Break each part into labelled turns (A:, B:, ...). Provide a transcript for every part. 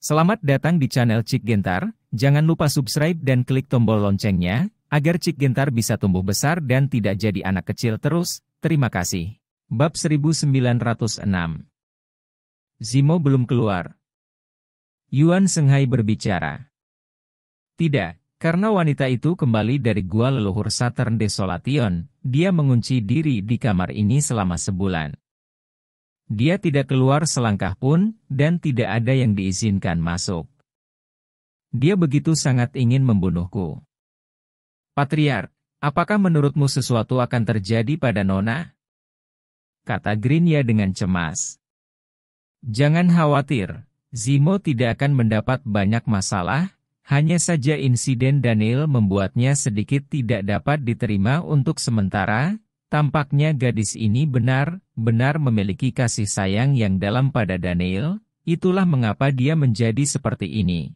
A: Selamat datang di channel Cik Gentar, jangan lupa subscribe dan klik tombol loncengnya, agar Cik Gentar bisa tumbuh besar dan tidak jadi anak kecil terus, terima kasih. Bab 1906 Zimo belum keluar. Yuan Senghai berbicara. Tidak, karena wanita itu kembali dari gua leluhur Saturn Desolation, dia mengunci diri di kamar ini selama sebulan. Dia tidak keluar selangkah pun, dan tidak ada yang diizinkan masuk. Dia begitu sangat ingin membunuhku. Patriar, apakah menurutmu sesuatu akan terjadi pada Nona? Kata Grinya dengan cemas. Jangan khawatir, Zimo tidak akan mendapat banyak masalah, hanya saja insiden Daniel membuatnya sedikit tidak dapat diterima untuk sementara, Tampaknya gadis ini benar-benar memiliki kasih sayang yang dalam pada Daniel, itulah mengapa dia menjadi seperti ini.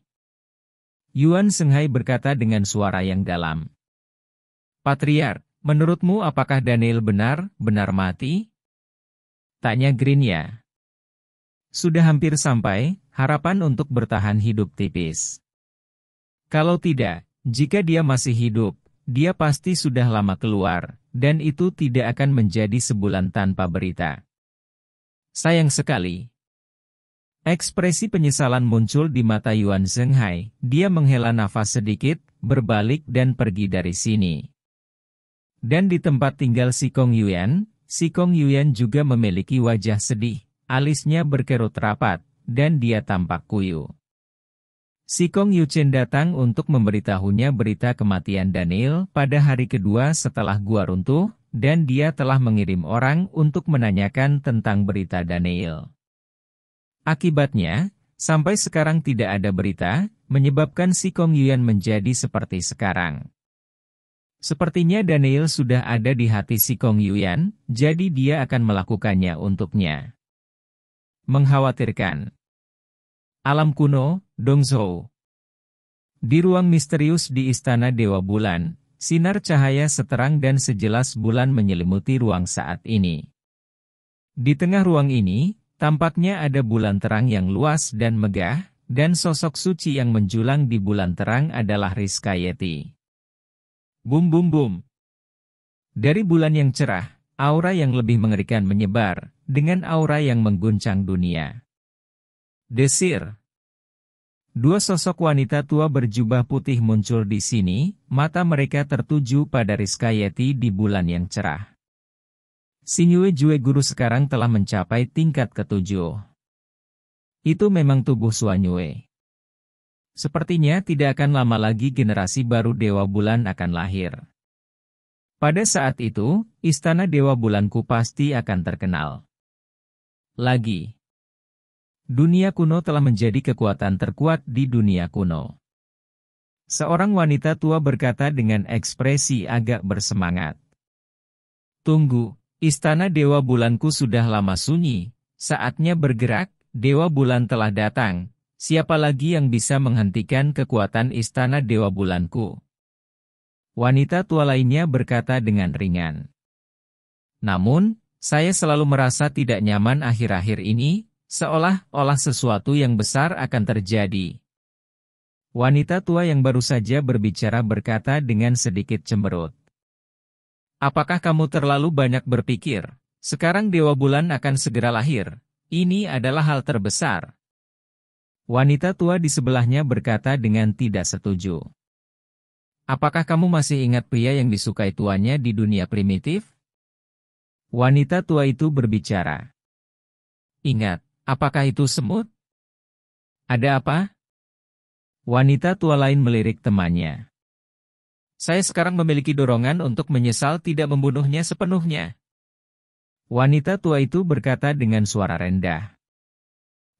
A: Yuan Senghai berkata dengan suara yang dalam. Patriar, menurutmu apakah Daniel benar-benar mati? Tanya Green ya. Sudah hampir sampai, harapan untuk bertahan hidup tipis. Kalau tidak, jika dia masih hidup, dia pasti sudah lama keluar, dan itu tidak akan menjadi sebulan tanpa berita. Sayang sekali. Ekspresi penyesalan muncul di mata Yuan Zhenghai, dia menghela nafas sedikit, berbalik dan pergi dari sini. Dan di tempat tinggal si Kong Yuan, si Kong Yuan juga memiliki wajah sedih, alisnya berkerut rapat, dan dia tampak kuyuh. Si Kong Yuchen datang untuk memberitahunya berita kematian Daniel pada hari kedua setelah gua runtuh, dan dia telah mengirim orang untuk menanyakan tentang berita Daniel. Akibatnya, sampai sekarang tidak ada berita, menyebabkan si Kong Yuan menjadi seperti sekarang. Sepertinya Daniel sudah ada di hati si Kong Yuan, jadi dia akan melakukannya untuknya. Mengkhawatirkan Alam kuno, Dongzhou. Di ruang misterius di Istana Dewa Bulan, sinar cahaya seterang dan sejelas bulan menyelimuti ruang saat ini. Di tengah ruang ini, tampaknya ada bulan terang yang luas dan megah, dan sosok suci yang menjulang di bulan terang adalah Rizka Yeti. Bum bum bum. Dari bulan yang cerah, aura yang lebih mengerikan menyebar, dengan aura yang mengguncang dunia. Desir Dua sosok wanita tua berjubah putih muncul di sini, mata mereka tertuju pada Rizka Yeti di bulan yang cerah. Sinyue Jue Guru sekarang telah mencapai tingkat ketujuh. Itu memang tubuh Suanyue. Sepertinya tidak akan lama lagi generasi baru Dewa Bulan akan lahir. Pada saat itu, istana Dewa Bulanku pasti akan terkenal. Lagi. Dunia kuno telah menjadi kekuatan terkuat di dunia kuno. Seorang wanita tua berkata dengan ekspresi agak bersemangat. Tunggu, istana Dewa Bulanku sudah lama sunyi, saatnya bergerak, Dewa Bulan telah datang, siapa lagi yang bisa menghentikan kekuatan istana Dewa Bulanku? Wanita tua lainnya berkata dengan ringan. Namun, saya selalu merasa tidak nyaman akhir-akhir ini, seolah-olah sesuatu yang besar akan terjadi. Wanita tua yang baru saja berbicara berkata dengan sedikit cemberut. Apakah kamu terlalu banyak berpikir? Sekarang Dewa Bulan akan segera lahir. Ini adalah hal terbesar. Wanita tua di sebelahnya berkata dengan tidak setuju. Apakah kamu masih ingat pria yang disukai tuanya di dunia primitif? Wanita tua itu berbicara. Ingat, Apakah itu semut? Ada apa? Wanita tua lain melirik temannya. Saya sekarang memiliki dorongan untuk menyesal tidak membunuhnya sepenuhnya. Wanita tua itu berkata dengan suara rendah.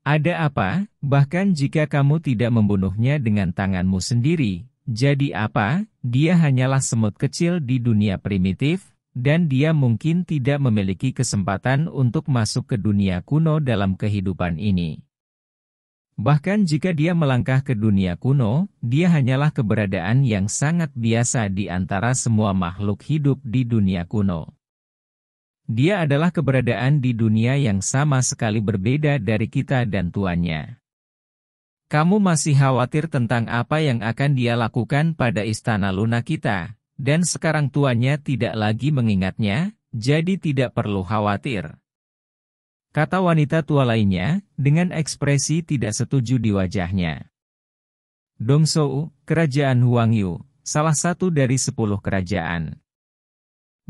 A: Ada apa, bahkan jika kamu tidak membunuhnya dengan tanganmu sendiri, jadi apa, dia hanyalah semut kecil di dunia primitif, dan dia mungkin tidak memiliki kesempatan untuk masuk ke dunia kuno dalam kehidupan ini. Bahkan jika dia melangkah ke dunia kuno, dia hanyalah keberadaan yang sangat biasa di antara semua makhluk hidup di dunia kuno. Dia adalah keberadaan di dunia yang sama sekali berbeda dari kita dan tuannya. Kamu masih khawatir tentang apa yang akan dia lakukan pada istana Luna kita, dan sekarang tuanya tidak lagi mengingatnya, jadi tidak perlu khawatir. Kata wanita tua lainnya, dengan ekspresi tidak setuju di wajahnya. Dongsou, Kerajaan Huangyu, salah satu dari sepuluh kerajaan.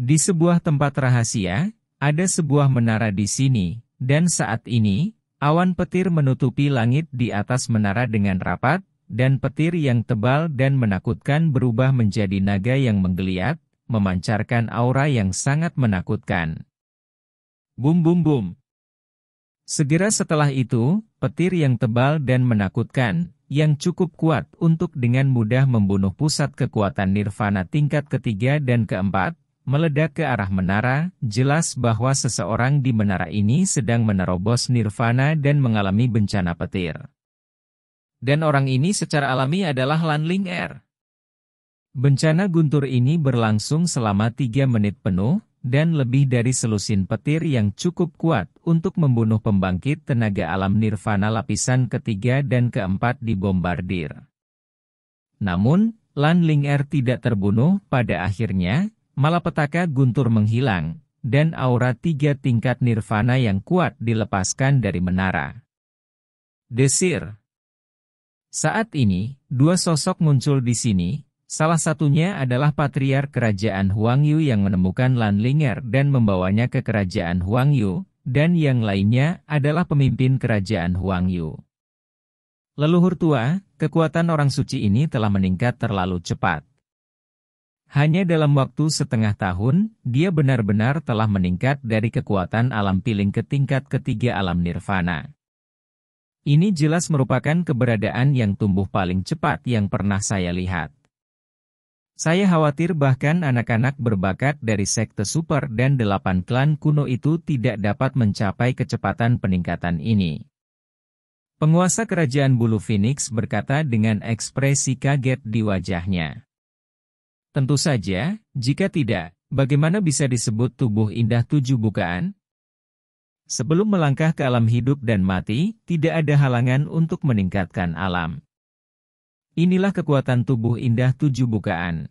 A: Di sebuah tempat rahasia, ada sebuah menara di sini, dan saat ini, awan petir menutupi langit di atas menara dengan rapat, dan petir yang tebal dan menakutkan berubah menjadi naga yang menggeliat, memancarkan aura yang sangat menakutkan. Bum bum bum. Segera setelah itu, petir yang tebal dan menakutkan, yang cukup kuat untuk dengan mudah membunuh pusat kekuatan nirvana tingkat ketiga dan keempat, meledak ke arah menara, jelas bahwa seseorang di menara ini sedang menerobos nirvana dan mengalami bencana petir dan orang ini secara alami adalah Ling Er. Bencana guntur ini berlangsung selama tiga menit penuh, dan lebih dari selusin petir yang cukup kuat untuk membunuh pembangkit tenaga alam nirvana lapisan ketiga dan keempat di bombardir. Namun, Ling Er tidak terbunuh pada akhirnya, malapetaka guntur menghilang, dan aura tiga tingkat nirvana yang kuat dilepaskan dari menara. Desir saat ini, dua sosok muncul di sini, salah satunya adalah patriar Kerajaan Huang Yu yang menemukan Lan Linger dan membawanya ke Kerajaan Huang Yu, dan yang lainnya adalah pemimpin Kerajaan Huang Yu. Leluhur tua, kekuatan orang suci ini telah meningkat terlalu cepat. Hanya dalam waktu setengah tahun, dia benar-benar telah meningkat dari kekuatan alam piling ke tingkat ketiga alam nirvana. Ini jelas merupakan keberadaan yang tumbuh paling cepat yang pernah saya lihat. Saya khawatir bahkan anak-anak berbakat dari sekte super dan delapan klan kuno itu tidak dapat mencapai kecepatan peningkatan ini. Penguasa kerajaan Bulu Phoenix berkata dengan ekspresi kaget di wajahnya. Tentu saja, jika tidak, bagaimana bisa disebut tubuh indah tujuh bukaan? Sebelum melangkah ke alam hidup dan mati, tidak ada halangan untuk meningkatkan alam. Inilah kekuatan tubuh indah tujuh bukaan.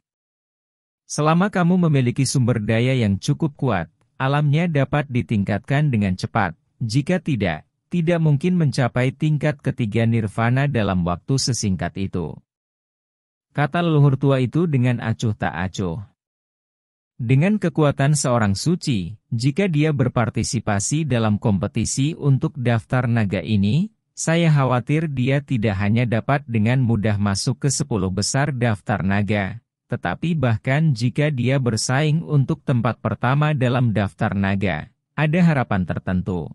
A: Selama kamu memiliki sumber daya yang cukup kuat, alamnya dapat ditingkatkan dengan cepat. Jika tidak, tidak mungkin mencapai tingkat ketiga nirvana dalam waktu sesingkat itu. Kata leluhur tua itu dengan acuh tak acuh. Dengan kekuatan seorang suci, jika dia berpartisipasi dalam kompetisi untuk daftar naga ini, saya khawatir dia tidak hanya dapat dengan mudah masuk ke 10 besar daftar naga, tetapi bahkan jika dia bersaing untuk tempat pertama dalam daftar naga, ada harapan tertentu.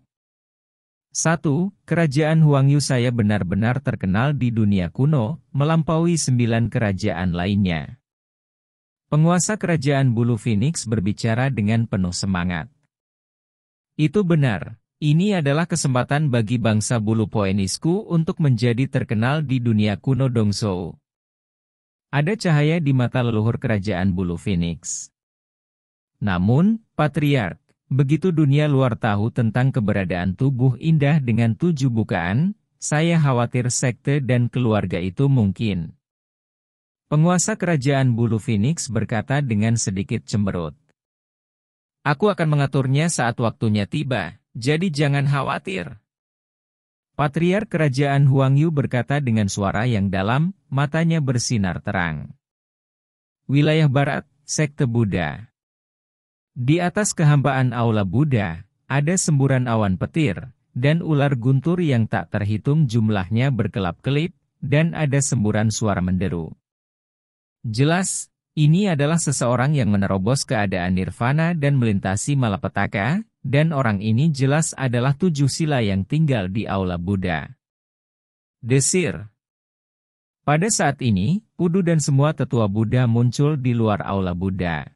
A: 1. Kerajaan Huangyu saya benar-benar terkenal di dunia kuno, melampaui sembilan kerajaan lainnya. Penguasa kerajaan Bulu Phoenix berbicara dengan penuh semangat. Itu benar, ini adalah kesempatan bagi bangsa Bulu Poenisku untuk menjadi terkenal di dunia kuno Dongzhou. Ada cahaya di mata leluhur kerajaan Bulu Phoenix. Namun, Patriark, begitu dunia luar tahu tentang keberadaan tubuh indah dengan tujuh bukaan, saya khawatir sekte dan keluarga itu mungkin Penguasa kerajaan bulu Phoenix berkata dengan sedikit cemberut. Aku akan mengaturnya saat waktunya tiba, jadi jangan khawatir. Patriar kerajaan Huang Yu berkata dengan suara yang dalam, matanya bersinar terang. Wilayah Barat, Sekte Buddha Di atas kehambaan Aula Buddha, ada semburan awan petir, dan ular guntur yang tak terhitung jumlahnya berkelap-kelip, dan ada semburan suara menderu. Jelas, ini adalah seseorang yang menerobos keadaan nirvana dan melintasi malapetaka, dan orang ini jelas adalah tujuh sila yang tinggal di aula Buddha. Desir Pada saat ini, Pudu dan semua tetua Buddha muncul di luar aula Buddha.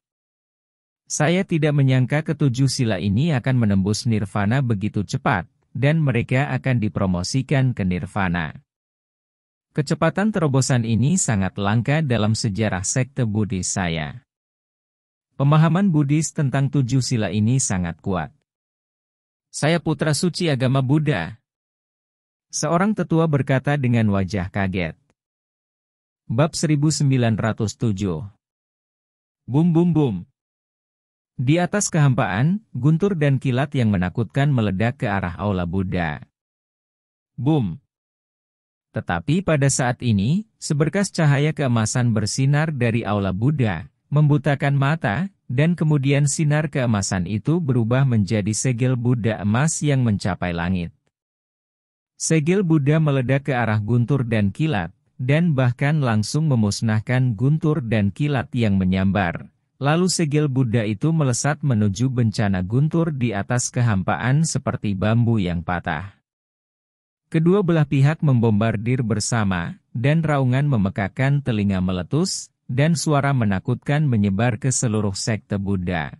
A: Saya tidak menyangka ketujuh sila ini akan menembus nirvana begitu cepat, dan mereka akan dipromosikan ke nirvana. Kecepatan terobosan ini sangat langka dalam sejarah sekte Buddhis saya. Pemahaman Buddhis tentang tujuh sila ini sangat kuat. Saya putra suci agama Buddha. Seorang tetua berkata dengan wajah kaget. Bab 1907 Bum bum bum. Di atas kehampaan, guntur dan kilat yang menakutkan meledak ke arah aula Buddha. Bum. Tetapi pada saat ini, seberkas cahaya keemasan bersinar dari aula Buddha, membutakan mata, dan kemudian sinar keemasan itu berubah menjadi segel Buddha emas yang mencapai langit. Segel Buddha meledak ke arah guntur dan kilat, dan bahkan langsung memusnahkan guntur dan kilat yang menyambar. Lalu segel Buddha itu melesat menuju bencana guntur di atas kehampaan seperti bambu yang patah. Kedua belah pihak membombardir bersama, dan raungan memekakan telinga meletus, dan suara menakutkan menyebar ke seluruh sekte Buddha.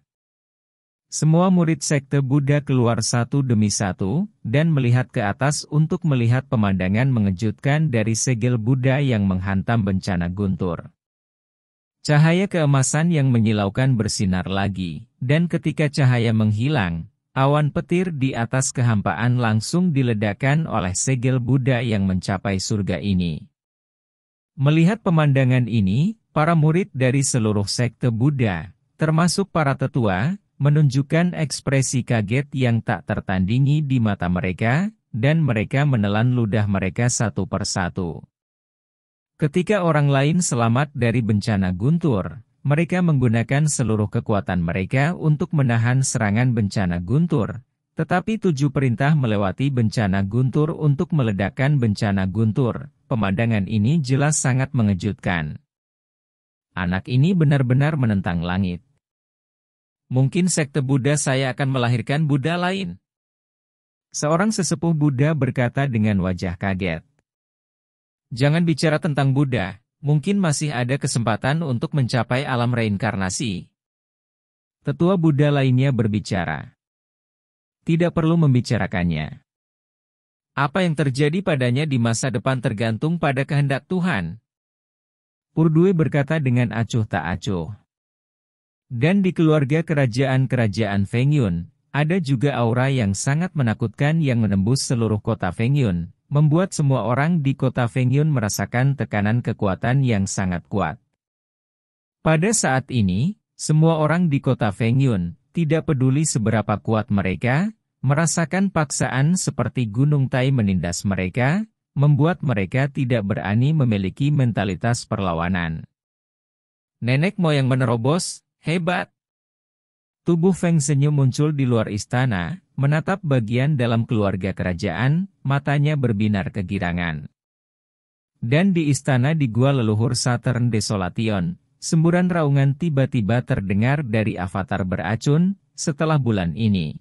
A: Semua murid sekte Buddha keluar satu demi satu, dan melihat ke atas untuk melihat pemandangan mengejutkan dari segel Buddha yang menghantam bencana guntur. Cahaya keemasan yang menyilaukan bersinar lagi, dan ketika cahaya menghilang, Awan petir di atas kehampaan langsung diledakkan oleh segel Buddha yang mencapai surga ini. Melihat pemandangan ini, para murid dari seluruh sekte Buddha, termasuk para tetua, menunjukkan ekspresi kaget yang tak tertandingi di mata mereka, dan mereka menelan ludah mereka satu persatu. Ketika orang lain selamat dari bencana guntur, mereka menggunakan seluruh kekuatan mereka untuk menahan serangan bencana guntur. Tetapi tujuh perintah melewati bencana guntur untuk meledakkan bencana guntur. Pemandangan ini jelas sangat mengejutkan. Anak ini benar-benar menentang langit. Mungkin sekte Buddha saya akan melahirkan Buddha lain. Seorang sesepuh Buddha berkata dengan wajah kaget. Jangan bicara tentang Buddha, mungkin masih ada kesempatan untuk mencapai alam reinkarnasi. Tetua Buddha lainnya berbicara. Tidak perlu membicarakannya. Apa yang terjadi padanya di masa depan tergantung pada kehendak Tuhan. Purdue berkata dengan acuh tak acuh. Dan di keluarga kerajaan-kerajaan Fengyun, ada juga aura yang sangat menakutkan yang menembus seluruh kota Fengyun, membuat semua orang di kota Fengyun merasakan tekanan kekuatan yang sangat kuat. Pada saat ini, semua orang di kota Fengyun, tidak peduli seberapa kuat mereka, merasakan paksaan seperti gunung tai menindas mereka, membuat mereka tidak berani memiliki mentalitas perlawanan. Nenek moyang menerobos, hebat! Tubuh Feng Senyum muncul di luar istana, Menatap bagian dalam keluarga kerajaan, matanya berbinar kegirangan. Dan di istana di gua leluhur Saturn Desolation, semburan raungan tiba-tiba terdengar dari avatar beracun, setelah bulan ini.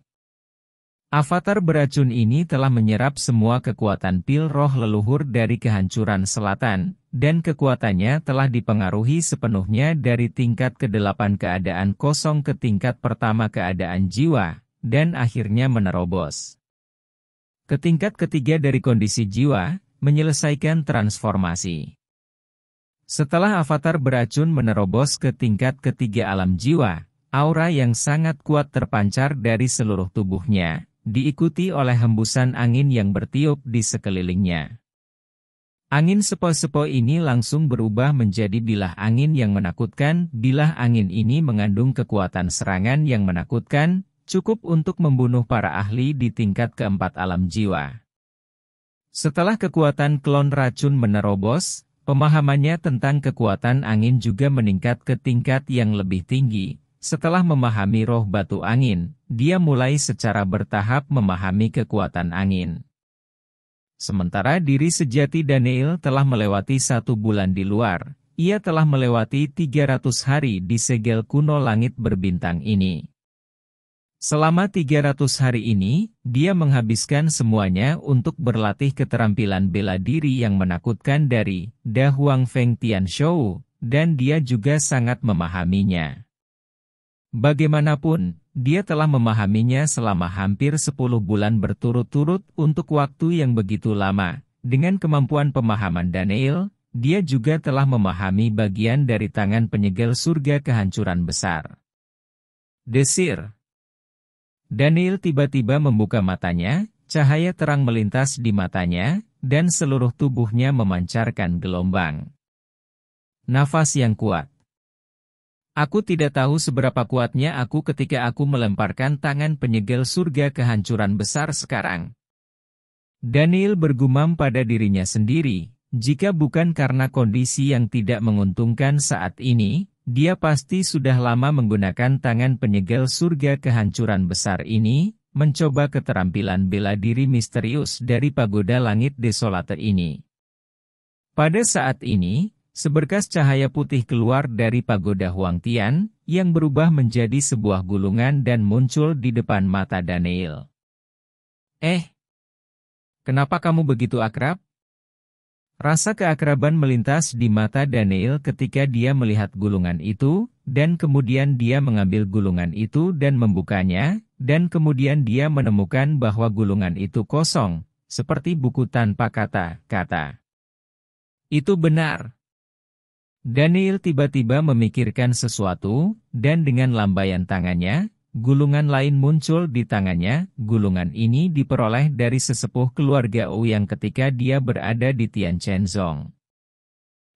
A: Avatar beracun ini telah menyerap semua kekuatan pil roh leluhur dari kehancuran selatan, dan kekuatannya telah dipengaruhi sepenuhnya dari tingkat ke-8 keadaan kosong ke tingkat pertama keadaan jiwa, dan akhirnya menerobos. Ke tingkat ketiga dari kondisi jiwa, menyelesaikan transformasi. Setelah avatar beracun menerobos ke tingkat ketiga alam jiwa, aura yang sangat kuat terpancar dari seluruh tubuhnya, diikuti oleh hembusan angin yang bertiup di sekelilingnya. Angin sepo-sepo ini langsung berubah menjadi bilah angin yang menakutkan. Bilah angin ini mengandung kekuatan serangan yang menakutkan, cukup untuk membunuh para ahli di tingkat keempat alam jiwa. Setelah kekuatan klon racun menerobos, pemahamannya tentang kekuatan angin juga meningkat ke tingkat yang lebih tinggi. Setelah memahami roh batu angin, dia mulai secara bertahap memahami kekuatan angin. Sementara diri sejati Daniel telah melewati satu bulan di luar, ia telah melewati 300 hari di segel kuno langit berbintang ini. Selama 300 hari ini, dia menghabiskan semuanya untuk berlatih keterampilan bela diri yang menakutkan dari Da Huang Feng Tian Shou, dan dia juga sangat memahaminya. Bagaimanapun, dia telah memahaminya selama hampir 10 bulan berturut-turut untuk waktu yang begitu lama. Dengan kemampuan pemahaman Daniel, dia juga telah memahami bagian dari tangan penyegel surga kehancuran besar. Desir Daniel tiba-tiba membuka matanya, cahaya terang melintas di matanya, dan seluruh tubuhnya memancarkan gelombang. Nafas yang kuat. Aku tidak tahu seberapa kuatnya aku ketika aku melemparkan tangan penyegel surga kehancuran besar sekarang. Daniel bergumam pada dirinya sendiri, jika bukan karena kondisi yang tidak menguntungkan saat ini, dia pasti sudah lama menggunakan tangan penyegel surga kehancuran besar ini, mencoba keterampilan bela diri misterius dari pagoda langit desolate ini. Pada saat ini, seberkas cahaya putih keluar dari pagoda Huang Tian, yang berubah menjadi sebuah gulungan dan muncul di depan mata Daniel. Eh, kenapa kamu begitu akrab? Rasa keakraban melintas di mata Daniel ketika dia melihat gulungan itu, dan kemudian dia mengambil gulungan itu dan membukanya, dan kemudian dia menemukan bahwa gulungan itu kosong, seperti buku tanpa kata-kata. Itu benar. Daniel tiba-tiba memikirkan sesuatu, dan dengan lambaian tangannya, Gulungan lain muncul di tangannya, gulungan ini diperoleh dari sesepuh keluarga Wu yang ketika dia berada di Tian Chenzong.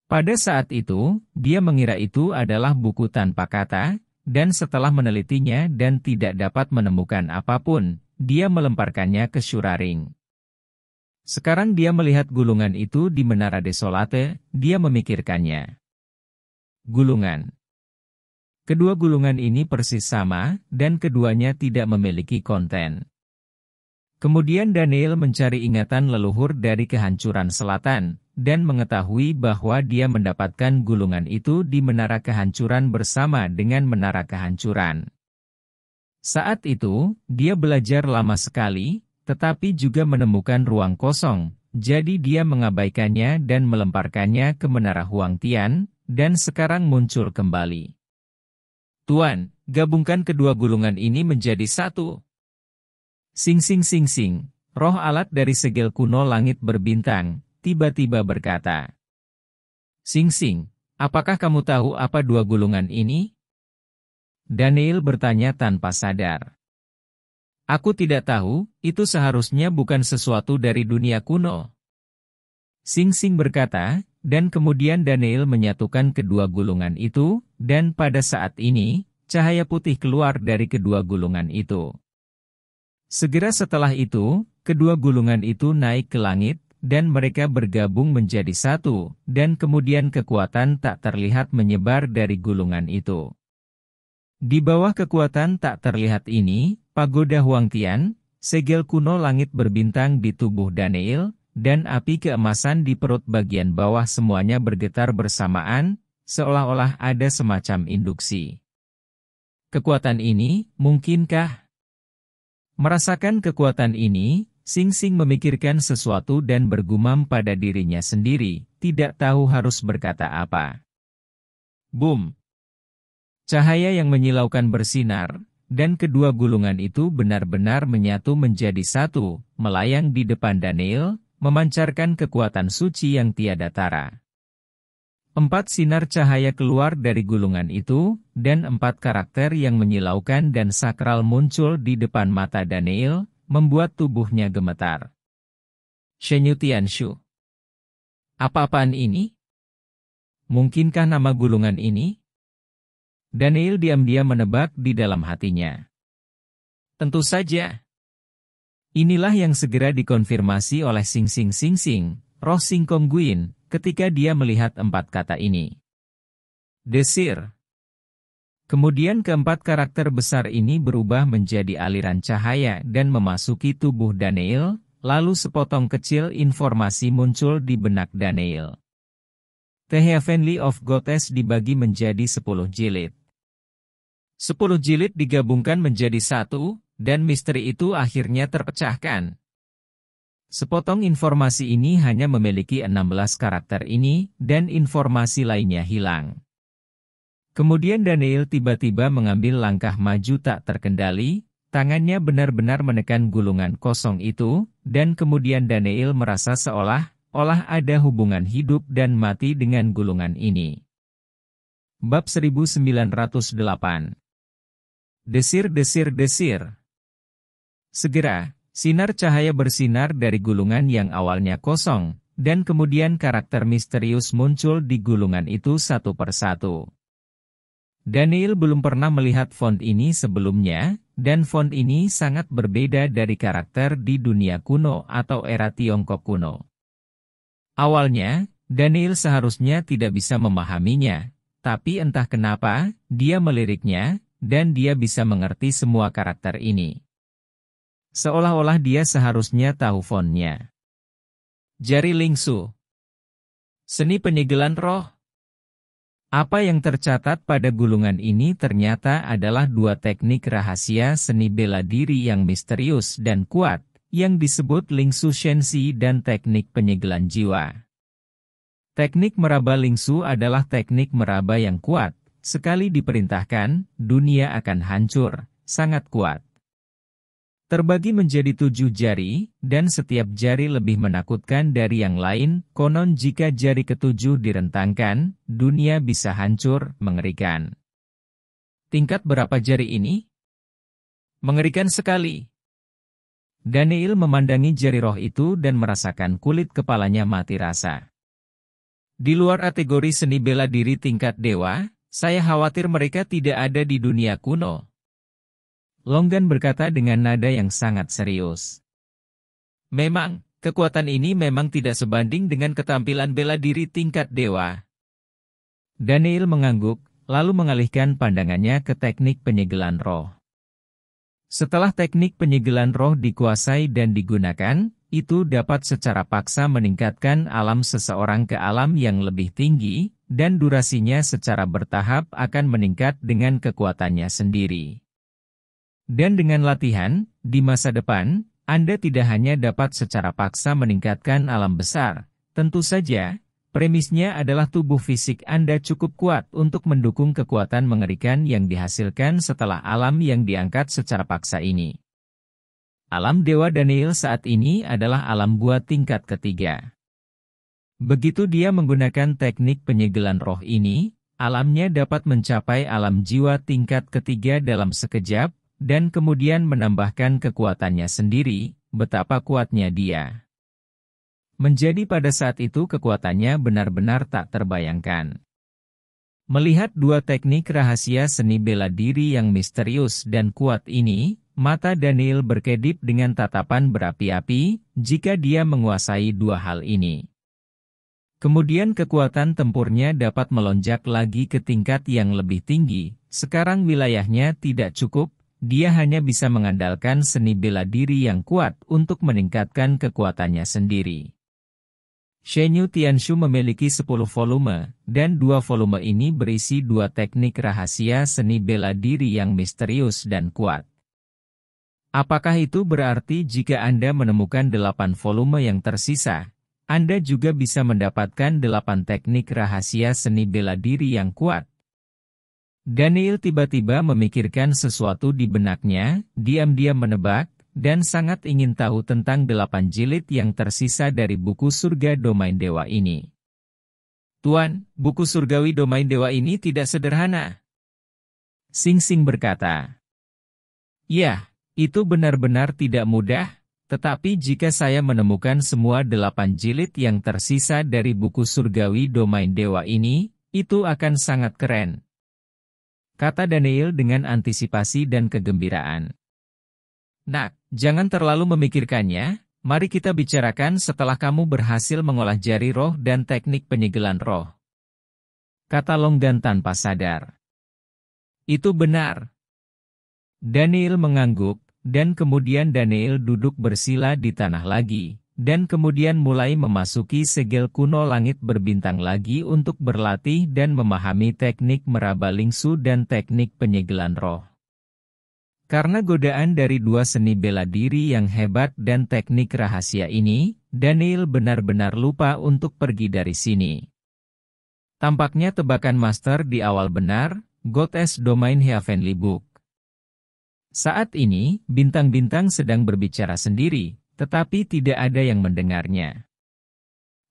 A: Pada saat itu, dia mengira itu adalah buku tanpa kata, dan setelah menelitinya dan tidak dapat menemukan apapun, dia melemparkannya ke Shuraring. Sekarang dia melihat gulungan itu di Menara Desolate, dia memikirkannya. Gulungan Kedua gulungan ini persis sama, dan keduanya tidak memiliki konten. Kemudian Daniel mencari ingatan leluhur dari kehancuran selatan, dan mengetahui bahwa dia mendapatkan gulungan itu di menara kehancuran bersama dengan menara kehancuran. Saat itu, dia belajar lama sekali, tetapi juga menemukan ruang kosong, jadi dia mengabaikannya dan melemparkannya ke menara Huang Tian, dan sekarang muncul kembali. Tuan, gabungkan kedua gulungan ini menjadi satu. Sing sing sing sing, roh alat dari segel kuno langit berbintang, tiba-tiba berkata. Sing sing, apakah kamu tahu apa dua gulungan ini? Daniel bertanya tanpa sadar. Aku tidak tahu, itu seharusnya bukan sesuatu dari dunia kuno. Sing Sing berkata, dan kemudian Daniel menyatukan kedua gulungan itu, dan pada saat ini, cahaya putih keluar dari kedua gulungan itu. Segera setelah itu, kedua gulungan itu naik ke langit, dan mereka bergabung menjadi satu, dan kemudian kekuatan tak terlihat menyebar dari gulungan itu. Di bawah kekuatan tak terlihat ini, pagoda Huang Tian, segel kuno langit berbintang di tubuh Daniel, dan api keemasan di perut bagian bawah semuanya bergetar bersamaan, seolah-olah ada semacam induksi. Kekuatan ini, mungkinkah? Merasakan kekuatan ini, Sing Sing memikirkan sesuatu dan bergumam pada dirinya sendiri, tidak tahu harus berkata apa. Boom! Cahaya yang menyilaukan bersinar, dan kedua gulungan itu benar-benar menyatu menjadi satu, melayang di depan Daniel, memancarkan kekuatan suci yang tiada tara. Empat sinar cahaya keluar dari gulungan itu, dan empat karakter yang menyilaukan dan sakral muncul di depan mata Daniel, membuat tubuhnya gemetar. Shen Shenyu Tianshu. Apa-apaan ini? Mungkinkah nama gulungan ini? Daniel diam-diam menebak di dalam hatinya. Tentu saja. Inilah yang segera dikonfirmasi oleh Sing Sing Sing Sing, Roh Singkong Guin, ketika dia melihat empat kata ini. Desir. Kemudian keempat karakter besar ini berubah menjadi aliran cahaya dan memasuki tubuh Daniel, lalu sepotong kecil informasi muncul di benak Daniel. The Heavenly of Gottes dibagi menjadi sepuluh jilid. Sepuluh jilid digabungkan menjadi satu, dan misteri itu akhirnya terpecahkan. Sepotong informasi ini hanya memiliki 16 karakter ini, dan informasi lainnya hilang. Kemudian Daniel tiba-tiba mengambil langkah maju tak terkendali, tangannya benar-benar menekan gulungan kosong itu, dan kemudian Daniel merasa seolah-olah ada hubungan hidup dan mati dengan gulungan ini. Bab 1908 Desir-desir-desir Segera, Sinar cahaya bersinar dari gulungan yang awalnya kosong, dan kemudian karakter misterius muncul di gulungan itu satu persatu. Daniel belum pernah melihat font ini sebelumnya, dan font ini sangat berbeda dari karakter di dunia kuno atau era Tiongkok kuno. Awalnya, Daniel seharusnya tidak bisa memahaminya, tapi entah kenapa, dia meliriknya, dan dia bisa mengerti semua karakter ini. Seolah-olah dia seharusnya tahu fontnya. Jari Lingsu Seni penyegelan roh Apa yang tercatat pada gulungan ini ternyata adalah dua teknik rahasia seni bela diri yang misterius dan kuat, yang disebut Lingsu Shensi dan teknik penyegelan jiwa. Teknik meraba Lingsu adalah teknik meraba yang kuat, sekali diperintahkan, dunia akan hancur, sangat kuat terbagi menjadi tujuh jari, dan setiap jari lebih menakutkan dari yang lain, konon jika jari ketujuh direntangkan, dunia bisa hancur, mengerikan. Tingkat berapa jari ini? Mengerikan sekali. Daniel memandangi jari roh itu dan merasakan kulit kepalanya mati rasa. Di luar kategori seni bela diri tingkat dewa, saya khawatir mereka tidak ada di dunia kuno, Longgan berkata dengan nada yang sangat serius. Memang, kekuatan ini memang tidak sebanding dengan ketampilan bela diri tingkat dewa. Daniel mengangguk, lalu mengalihkan pandangannya ke teknik penyegelan roh. Setelah teknik penyegelan roh dikuasai dan digunakan, itu dapat secara paksa meningkatkan alam seseorang ke alam yang lebih tinggi, dan durasinya secara bertahap akan meningkat dengan kekuatannya sendiri. Dan dengan latihan, di masa depan, Anda tidak hanya dapat secara paksa meningkatkan alam besar. Tentu saja, premisnya adalah tubuh fisik Anda cukup kuat untuk mendukung kekuatan mengerikan yang dihasilkan setelah alam yang diangkat secara paksa ini. Alam Dewa Daniel saat ini adalah alam gua tingkat ketiga. Begitu dia menggunakan teknik penyegelan roh ini, alamnya dapat mencapai alam jiwa tingkat ketiga dalam sekejap, dan kemudian menambahkan kekuatannya sendiri, betapa kuatnya dia. Menjadi pada saat itu kekuatannya benar-benar tak terbayangkan. Melihat dua teknik rahasia seni bela diri yang misterius dan kuat ini, mata Daniel berkedip dengan tatapan berapi-api jika dia menguasai dua hal ini. Kemudian kekuatan tempurnya dapat melonjak lagi ke tingkat yang lebih tinggi, sekarang wilayahnya tidak cukup dia hanya bisa mengandalkan seni bela diri yang kuat untuk meningkatkan kekuatannya sendiri. Shen Tian Tianshu memiliki 10 volume, dan dua volume ini berisi dua teknik rahasia seni bela diri yang misterius dan kuat. Apakah itu berarti jika Anda menemukan delapan volume yang tersisa, Anda juga bisa mendapatkan delapan teknik rahasia seni bela diri yang kuat? Daniel tiba-tiba memikirkan sesuatu di benaknya, diam-diam menebak, dan sangat ingin tahu tentang delapan jilid yang tersisa dari buku surga domain dewa ini. Tuan, buku surgawi domain dewa ini tidak sederhana. Sing Sing berkata, Ya, itu benar-benar tidak mudah, tetapi jika saya menemukan semua delapan jilid yang tersisa dari buku surgawi domain dewa ini, itu akan sangat keren kata Daniel dengan antisipasi dan kegembiraan. Nak, jangan terlalu memikirkannya, mari kita bicarakan setelah kamu berhasil mengolah jari roh dan teknik penyegelan roh. Kata Longgan tanpa sadar. Itu benar. Daniel mengangguk, dan kemudian Daniel duduk bersila di tanah lagi dan kemudian mulai memasuki segel kuno langit berbintang lagi untuk berlatih dan memahami teknik meraba lingsu dan teknik penyegelan roh. Karena godaan dari dua seni bela diri yang hebat dan teknik rahasia ini, Daniel benar-benar lupa untuk pergi dari sini. Tampaknya tebakan master di awal benar, Gottes Domain Heavenly Book. Saat ini, bintang-bintang sedang berbicara sendiri, tetapi tidak ada yang mendengarnya.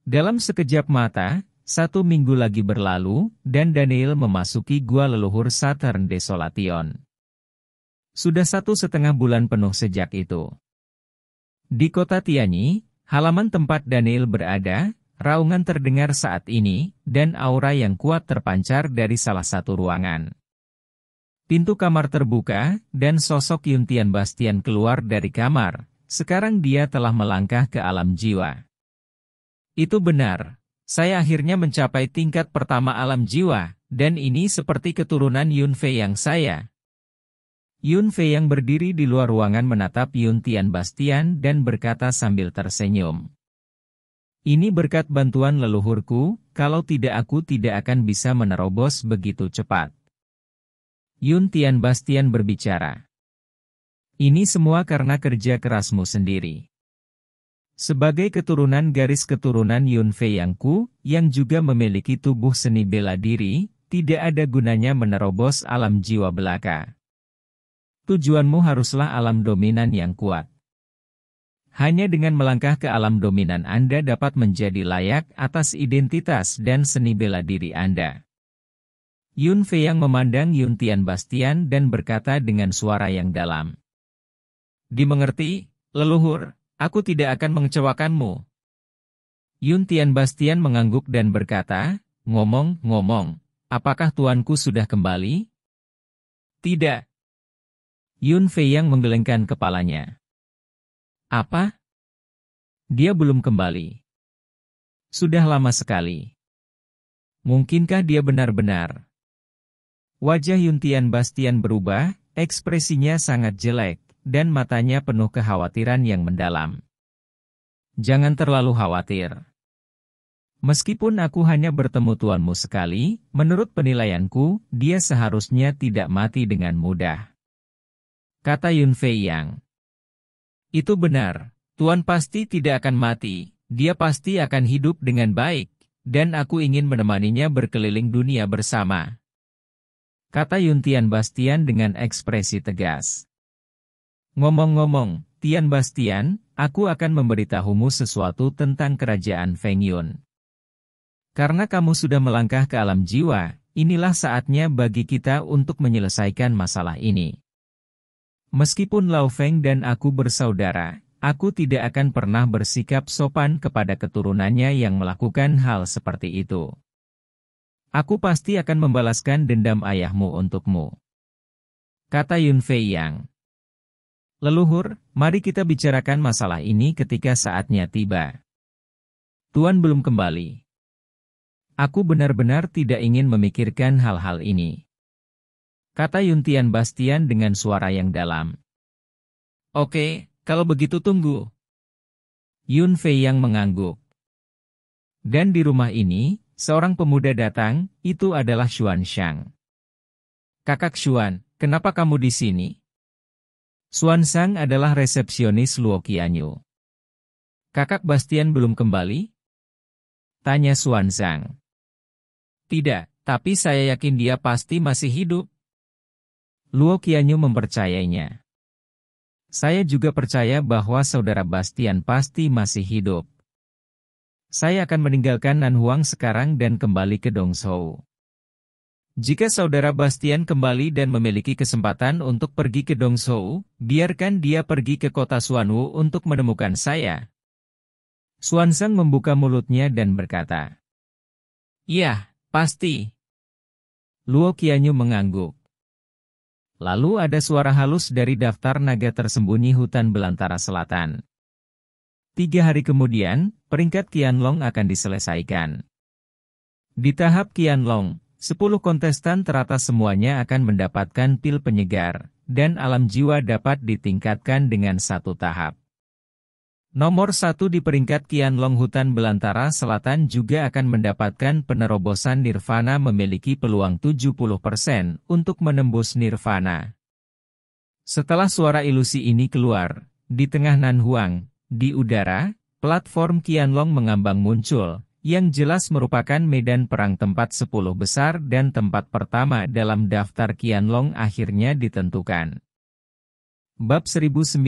A: Dalam sekejap mata, satu minggu lagi berlalu, dan Daniel memasuki gua leluhur Saturn Desolation. Sudah satu setengah bulan penuh sejak itu. Di kota Tianyi, halaman tempat Daniel berada, raungan terdengar saat ini, dan aura yang kuat terpancar dari salah satu ruangan. Pintu kamar terbuka, dan sosok Yuntian Bastian keluar dari kamar, sekarang dia telah melangkah ke alam jiwa. Itu benar, saya akhirnya mencapai tingkat pertama alam jiwa, dan ini seperti keturunan Yunfei yang saya. Yunfei yang berdiri di luar ruangan menatap Yun Tian Bastian dan berkata sambil tersenyum. Ini berkat bantuan leluhurku, kalau tidak aku tidak akan bisa menerobos begitu cepat. Yun Tian Bastian berbicara. Ini semua karena kerja kerasmu sendiri. Sebagai keturunan garis keturunan Yun Fei Yang Ku, yang juga memiliki tubuh seni bela diri, tidak ada gunanya menerobos alam jiwa belaka. Tujuanmu haruslah alam dominan yang kuat. Hanya dengan melangkah ke alam dominan Anda dapat menjadi layak atas identitas dan seni bela diri Anda. Yun Fei yang memandang Yun Tian Bastian dan berkata dengan suara yang dalam. Dimengerti, leluhur, aku tidak akan mengecewakanmu. Yun Tian Bastian mengangguk dan berkata, ngomong, ngomong, apakah tuanku sudah kembali? Tidak. Yun Fei yang menggelengkan kepalanya. Apa? Dia belum kembali. Sudah lama sekali. Mungkinkah dia benar-benar? Wajah Yuntian Bastian berubah, ekspresinya sangat jelek dan matanya penuh kekhawatiran yang mendalam. Jangan terlalu khawatir. Meskipun aku hanya bertemu tuanmu sekali, menurut penilaianku, dia seharusnya tidak mati dengan mudah. Kata Yun Fei Yang. Itu benar, Tuan pasti tidak akan mati, dia pasti akan hidup dengan baik, dan aku ingin menemaninya berkeliling dunia bersama. Kata Yun Tian Bastian dengan ekspresi tegas. Ngomong-ngomong, Tian Bastian, aku akan memberitahumu sesuatu tentang kerajaan Feng Yun. Karena kamu sudah melangkah ke alam jiwa, inilah saatnya bagi kita untuk menyelesaikan masalah ini. Meskipun Lau Feng dan aku bersaudara, aku tidak akan pernah bersikap sopan kepada keturunannya yang melakukan hal seperti itu. Aku pasti akan membalaskan dendam ayahmu untukmu. Kata Yun Fei Yang. Leluhur, mari kita bicarakan masalah ini ketika saatnya tiba. Tuan belum kembali. Aku benar-benar tidak ingin memikirkan hal-hal ini. Kata Yuntian Bastian dengan suara yang dalam. Oke, kalau begitu tunggu. Yun Fei yang mengangguk. Dan di rumah ini, seorang pemuda datang, itu adalah Xuan Shang. Kakak Xuan, kenapa kamu di sini? Suan Sang adalah resepsionis Luo Qianyu. Kakak Bastian belum kembali? Tanya Suansang. Sang. Tidak, tapi saya yakin dia pasti masih hidup. Luo Qianyu mempercayainya. Saya juga percaya bahwa saudara Bastian pasti masih hidup. Saya akan meninggalkan Nan Huang sekarang dan kembali ke Dongshou. Jika saudara Bastian kembali dan memiliki kesempatan untuk pergi ke Dongshou, biarkan dia pergi ke kota Suanwu untuk menemukan saya. Suansang membuka mulutnya dan berkata, Iya, pasti. Luo Qianyu mengangguk. Lalu ada suara halus dari daftar naga tersembunyi hutan belantara selatan. Tiga hari kemudian, peringkat Qianlong akan diselesaikan. Di tahap Qianlong, 10 kontestan teratas semuanya akan mendapatkan pil penyegar, dan alam jiwa dapat ditingkatkan dengan satu tahap. Nomor satu di peringkat Kianlong Hutan Belantara Selatan juga akan mendapatkan penerobosan Nirvana memiliki peluang 70% untuk menembus Nirvana. Setelah suara ilusi ini keluar, di tengah Nanhuang, di udara, platform Kianlong mengambang muncul, yang jelas merupakan medan perang tempat 10 besar dan tempat pertama dalam daftar Qianlong akhirnya ditentukan. Bab 1909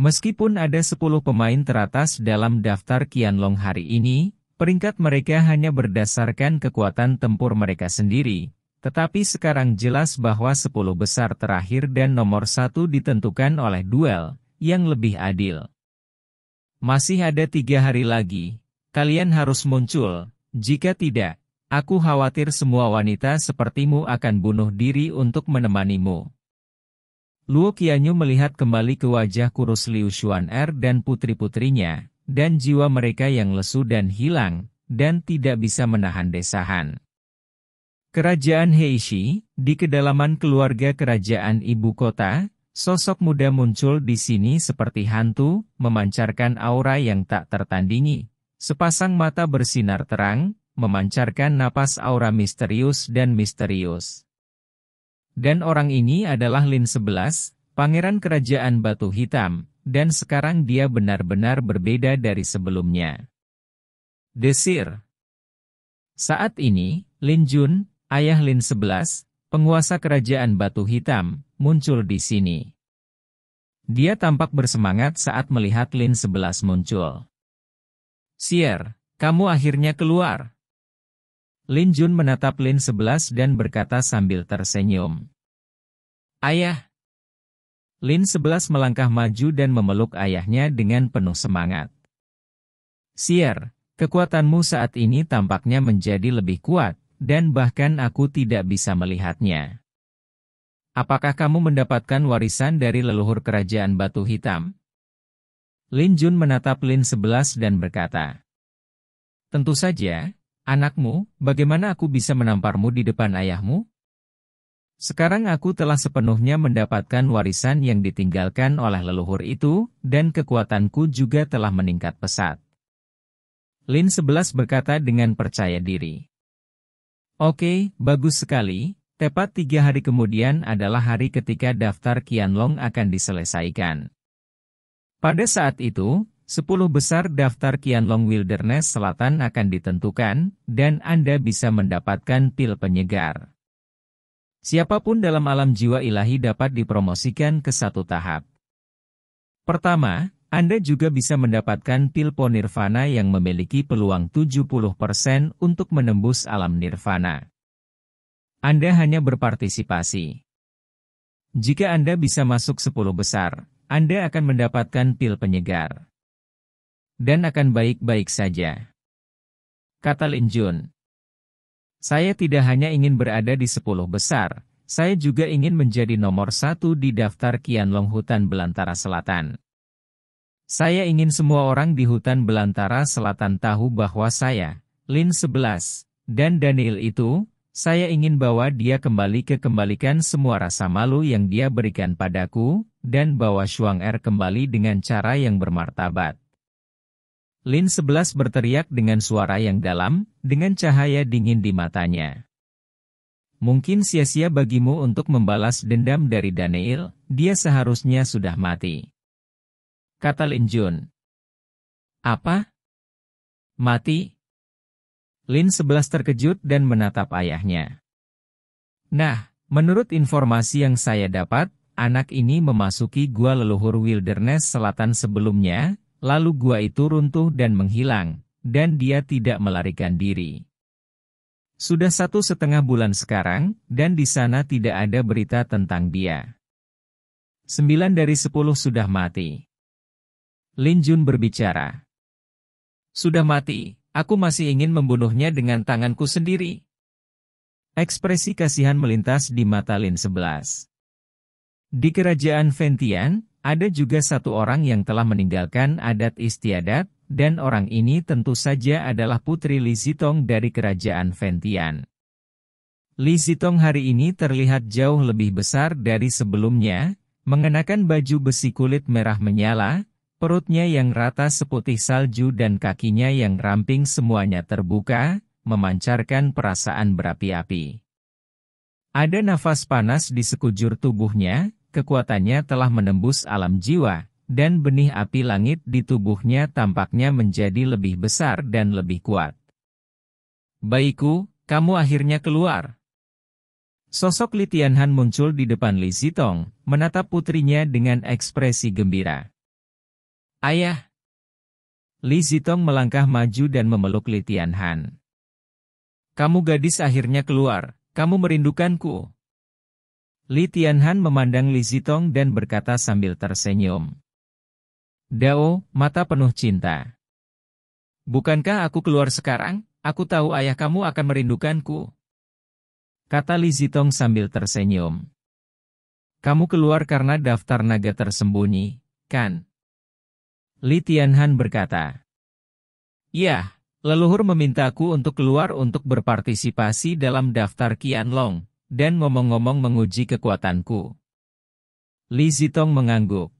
A: Meskipun ada 10 pemain teratas dalam daftar Qianlong hari ini, peringkat mereka hanya berdasarkan kekuatan tempur mereka sendiri, tetapi sekarang jelas bahwa 10 besar terakhir dan nomor satu ditentukan oleh duel, yang lebih adil. Masih ada tiga hari lagi, kalian harus muncul, jika tidak, aku khawatir semua wanita sepertimu akan bunuh diri untuk menemanimu. Luo Qianyu melihat kembali ke wajah kurus Liu Xuan Er dan putri-putrinya, dan jiwa mereka yang lesu dan hilang, dan tidak bisa menahan desahan. Kerajaan Heishi, di kedalaman keluarga kerajaan ibu kota, Sosok muda muncul di sini seperti hantu, memancarkan aura yang tak tertandingi. Sepasang mata bersinar terang, memancarkan napas aura misterius dan misterius. Dan orang ini adalah Lin 11, pangeran kerajaan batu hitam, dan sekarang dia benar-benar berbeda dari sebelumnya. Desir Saat ini, Lin Jun, ayah Lin 11, penguasa kerajaan batu hitam, muncul di sini. Dia tampak bersemangat saat melihat Lin 11 muncul. Sier, kamu akhirnya keluar. Lin Jun menatap Lin 11 dan berkata sambil tersenyum. Ayah. Lin 11 melangkah maju dan memeluk ayahnya dengan penuh semangat. Sier, kekuatanmu saat ini tampaknya menjadi lebih kuat, dan bahkan aku tidak bisa melihatnya. Apakah kamu mendapatkan warisan dari leluhur kerajaan batu hitam? Lin Jun menatap Lin Sebelas dan berkata, Tentu saja, anakmu, bagaimana aku bisa menamparmu di depan ayahmu? Sekarang aku telah sepenuhnya mendapatkan warisan yang ditinggalkan oleh leluhur itu, dan kekuatanku juga telah meningkat pesat. Lin Sebelas berkata dengan percaya diri. Oke, bagus sekali, Tepat tiga hari kemudian adalah hari ketika daftar Qianlong akan diselesaikan. Pada saat itu, sepuluh besar daftar Qianlong Wilderness Selatan akan ditentukan, dan Anda bisa mendapatkan pil penyegar. Siapapun dalam alam jiwa ilahi dapat dipromosikan ke satu tahap. Pertama, Anda juga bisa mendapatkan pil ponirvana yang memiliki peluang 70% untuk menembus alam nirvana. Anda hanya berpartisipasi. Jika Anda bisa masuk 10 besar, Anda akan mendapatkan pil penyegar. Dan akan baik-baik saja. Kata Lin Jun. Saya tidak hanya ingin berada di 10 besar, saya juga ingin menjadi nomor satu di daftar Kian Long Hutan Belantara Selatan. Saya ingin semua orang di hutan Belantara Selatan tahu bahwa saya, Lin 11, dan Daniel itu, saya ingin bawa dia kembali ke kembalikan semua rasa malu yang dia berikan padaku, dan bawa Shuang Er kembali dengan cara yang bermartabat. Lin 11 berteriak dengan suara yang dalam, dengan cahaya dingin di matanya. Mungkin sia-sia bagimu untuk membalas dendam dari Daniel, dia seharusnya sudah mati. Kata Lin Jun. Apa? Mati? Lin 11 terkejut dan menatap ayahnya. Nah, menurut informasi yang saya dapat, anak ini memasuki gua leluhur wilderness selatan sebelumnya, lalu gua itu runtuh dan menghilang, dan dia tidak melarikan diri. Sudah satu setengah bulan sekarang, dan di sana tidak ada berita tentang dia. Sembilan dari sepuluh sudah mati. Lin Jun berbicara. Sudah mati, Aku masih ingin membunuhnya dengan tanganku sendiri. Ekspresi kasihan melintas di mata Lin 11. Di kerajaan Ventian, ada juga satu orang yang telah meninggalkan adat istiadat, dan orang ini tentu saja adalah putri Li Zitong dari kerajaan Ventian. Li Zitong hari ini terlihat jauh lebih besar dari sebelumnya, mengenakan baju besi kulit merah menyala, Perutnya yang rata seputih salju dan kakinya yang ramping semuanya terbuka, memancarkan perasaan berapi-api. Ada nafas panas di sekujur tubuhnya, kekuatannya telah menembus alam jiwa, dan benih api langit di tubuhnya tampaknya menjadi lebih besar dan lebih kuat. Baikku, kamu akhirnya keluar. Sosok Litianhan muncul di depan Li Zitong, menatap putrinya dengan ekspresi gembira. Ayah. Li Zitong melangkah maju dan memeluk Li Tianhan. Kamu gadis akhirnya keluar, kamu merindukanku. Li Tianhan memandang Li Zitong dan berkata sambil tersenyum. Dao, mata penuh cinta. Bukankah aku keluar sekarang? Aku tahu ayah kamu akan merindukanku. Kata Li Zitong sambil tersenyum. Kamu keluar karena daftar naga tersembunyi, kan? Li Tianhan berkata. Ya, leluhur memintaku untuk keluar untuk berpartisipasi dalam daftar Qianlong, dan ngomong-ngomong menguji kekuatanku. Li Zitong mengangguk.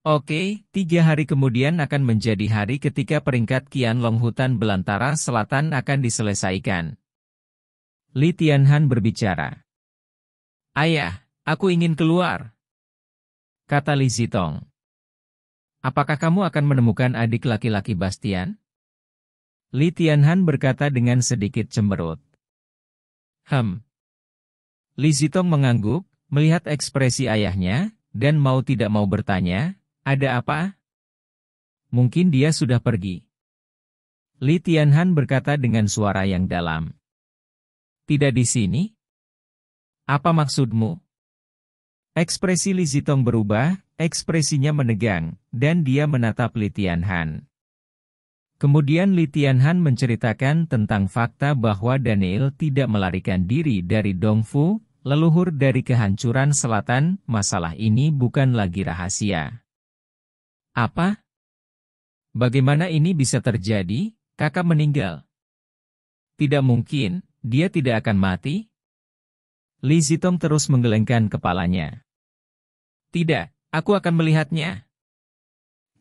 A: Oke, tiga hari kemudian akan menjadi hari ketika peringkat Qianlong hutan belantara selatan akan diselesaikan. Li Tianhan berbicara. Ayah, aku ingin keluar. Kata Li Zitong. Apakah kamu akan menemukan adik laki-laki Bastian? Li Tianhan berkata dengan sedikit cemberut. Hem. Li Zitong mengangguk, melihat ekspresi ayahnya, dan mau tidak mau bertanya, ada apa? Ah? Mungkin dia sudah pergi. Li Tianhan berkata dengan suara yang dalam. Tidak di sini? Apa maksudmu? Ekspresi Li Zitong berubah, Ekspresinya menegang, dan dia menatap Li Tianhan. Kemudian Li Tianhan menceritakan tentang fakta bahwa Daniel tidak melarikan diri dari Dongfu, leluhur dari kehancuran selatan, masalah ini bukan lagi rahasia. Apa? Bagaimana ini bisa terjadi? Kakak meninggal. Tidak mungkin, dia tidak akan mati. Li Zitong terus menggelengkan kepalanya. Tidak, Aku akan melihatnya.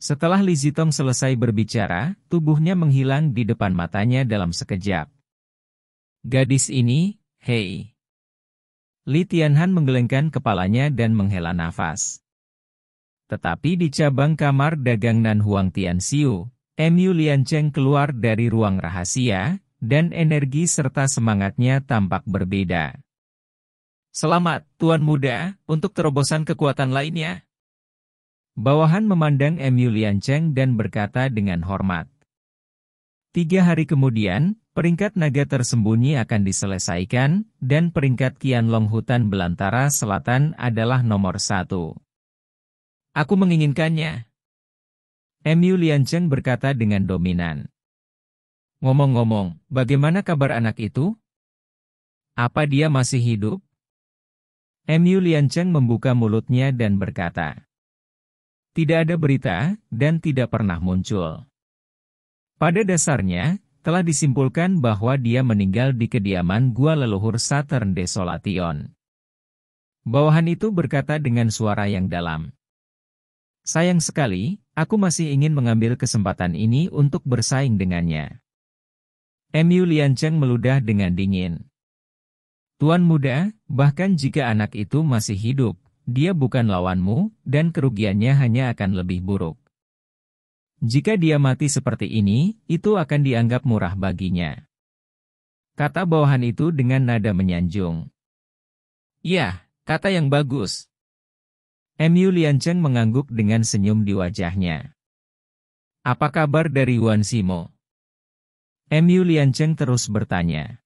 A: Setelah Li Zitong selesai berbicara, tubuhnya menghilang di depan matanya dalam sekejap. Gadis ini, hei. Li Tianhan menggelengkan kepalanya dan menghela nafas. Tetapi di cabang kamar dagang Nan Huang Tianxiu, Emu Liancheng keluar dari ruang rahasia, dan energi serta semangatnya tampak berbeda. Selamat, Tuan Muda, untuk terobosan kekuatan lainnya. Bawahan memandang MU Lian Cheng dan berkata dengan hormat. Tiga hari kemudian, peringkat naga tersembunyi akan diselesaikan, dan peringkat Qianlong Hutan Belantara Selatan adalah nomor satu. Aku menginginkannya. MU Lian Cheng berkata dengan dominan. Ngomong-ngomong, bagaimana kabar anak itu? Apa dia masih hidup? MU Lian Cheng membuka mulutnya dan berkata tidak ada berita, dan tidak pernah muncul. Pada dasarnya, telah disimpulkan bahwa dia meninggal di kediaman gua leluhur Saturn Desolation. Bawahan itu berkata dengan suara yang dalam. Sayang sekali, aku masih ingin mengambil kesempatan ini untuk bersaing dengannya. Emu Liancheng meludah dengan dingin. Tuan muda, bahkan jika anak itu masih hidup, dia bukan lawanmu, dan kerugiannya hanya akan lebih buruk. Jika dia mati seperti ini, itu akan dianggap murah baginya. Kata bawahan itu dengan nada menyanjung. Ya, kata yang bagus. Emu Liancheng mengangguk dengan senyum di wajahnya. Apa kabar dari Wan Simo? Emu Liancheng terus bertanya.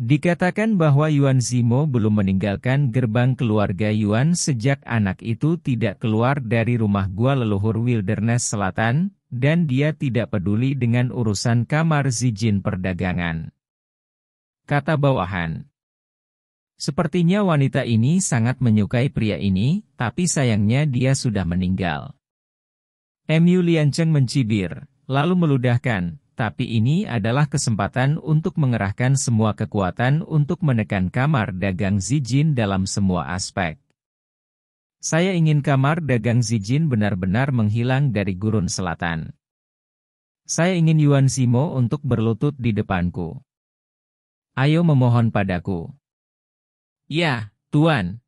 A: Dikatakan bahwa Yuan Zimo belum meninggalkan gerbang keluarga Yuan sejak anak itu tidak keluar dari rumah gua leluhur Wilderness Selatan, dan dia tidak peduli dengan urusan kamar Zijin perdagangan. Kata bawahan. Sepertinya wanita ini sangat menyukai pria ini, tapi sayangnya dia sudah meninggal. Emu Liancheng mencibir, lalu meludahkan, tapi ini adalah kesempatan untuk mengerahkan semua kekuatan untuk menekan kamar dagang Zijin dalam semua aspek. Saya ingin kamar dagang Zijin benar-benar menghilang dari gurun selatan. Saya ingin Yuan Simo untuk berlutut di depanku. Ayo memohon padaku. Ya, Tuan.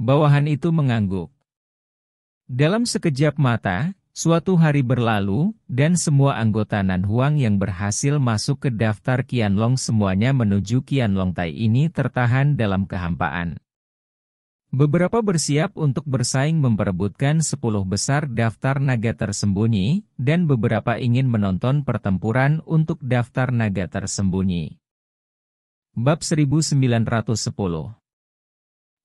A: Bawahan itu mengangguk. Dalam sekejap mata, Suatu hari berlalu, dan semua anggota Nan Huang yang berhasil masuk ke daftar Qianlong semuanya menuju Qianlong Tai ini tertahan dalam kehampaan. Beberapa bersiap untuk bersaing memperebutkan sepuluh besar daftar naga tersembunyi, dan beberapa ingin menonton pertempuran untuk daftar naga tersembunyi. Bab 1910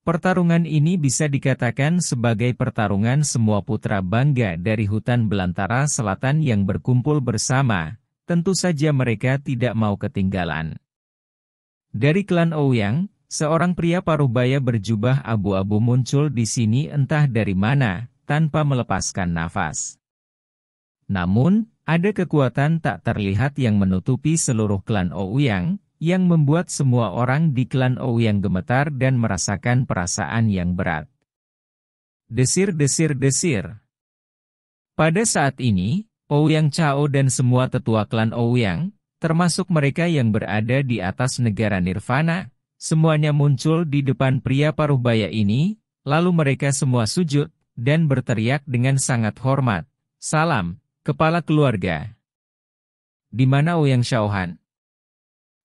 A: Pertarungan ini bisa dikatakan sebagai pertarungan semua putra bangga dari hutan belantara selatan yang berkumpul bersama, tentu saja mereka tidak mau ketinggalan. Dari klan Ouyang, seorang pria paruh baya berjubah abu-abu muncul di sini entah dari mana, tanpa melepaskan nafas. Namun, ada kekuatan tak terlihat yang menutupi seluruh klan Ouyang, yang membuat semua orang di klan Ou yang gemetar dan merasakan perasaan yang berat. Desir-desir-desir Pada saat ini, Ouyang Chao dan semua tetua klan Ouyang, termasuk mereka yang berada di atas negara Nirvana, semuanya muncul di depan pria paruh baya ini, lalu mereka semua sujud, dan berteriak dengan sangat hormat, Salam, Kepala Keluarga. Di mana Ouyang Shaohan,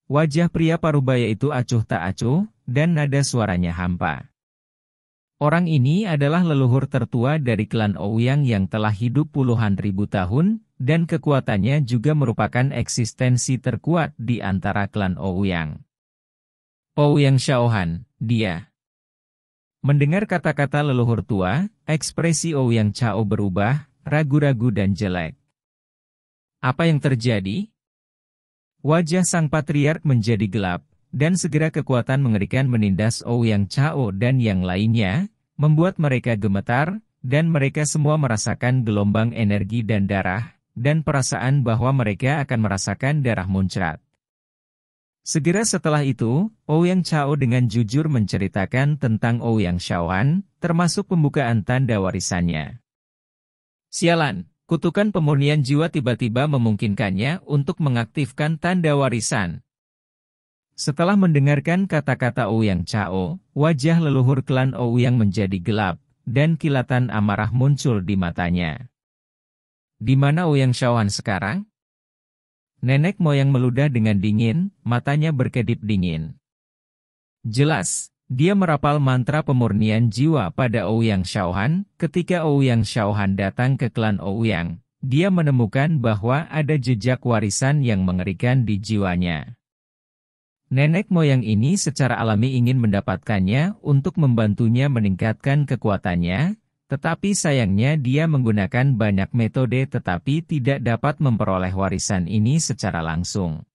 A: Wajah pria parubaya itu acuh tak acuh, dan nada suaranya hampa. Orang ini adalah leluhur tertua dari klan Ouyang yang telah hidup puluhan ribu tahun, dan kekuatannya juga merupakan eksistensi terkuat di antara klan Ouyang. Ouyang Shaohan, dia. Mendengar kata-kata leluhur tua, ekspresi Ouyang Chao berubah, ragu-ragu dan jelek. Apa yang terjadi? Wajah sang patriark menjadi gelap, dan segera kekuatan mengerikan menindas Ouyang oh Chao dan yang lainnya, membuat mereka gemetar, dan mereka semua merasakan gelombang energi dan darah, dan perasaan bahwa mereka akan merasakan darah muncrat. Segera setelah itu, Ouyang oh Chao dengan jujur menceritakan tentang Ouyang oh Shaoan, termasuk pembukaan tanda warisannya. Sialan, Kutukan pemurnian jiwa tiba-tiba memungkinkannya untuk mengaktifkan tanda warisan. Setelah mendengarkan kata-kata Ouyang Chao, wajah leluhur klan Ouyang menjadi gelap, dan kilatan amarah muncul di matanya. Di mana Ouyang Shaohan sekarang? Nenek moyang meludah dengan dingin, matanya berkedip dingin. Jelas, dia merapal mantra pemurnian jiwa pada Ouyang Shaohan. Ketika Ouyang Shaohan datang ke klan Ouyang, dia menemukan bahwa ada jejak warisan yang mengerikan di jiwanya. Nenek moyang ini secara alami ingin mendapatkannya untuk membantunya meningkatkan kekuatannya, tetapi sayangnya dia menggunakan banyak metode tetapi tidak dapat memperoleh warisan ini secara langsung.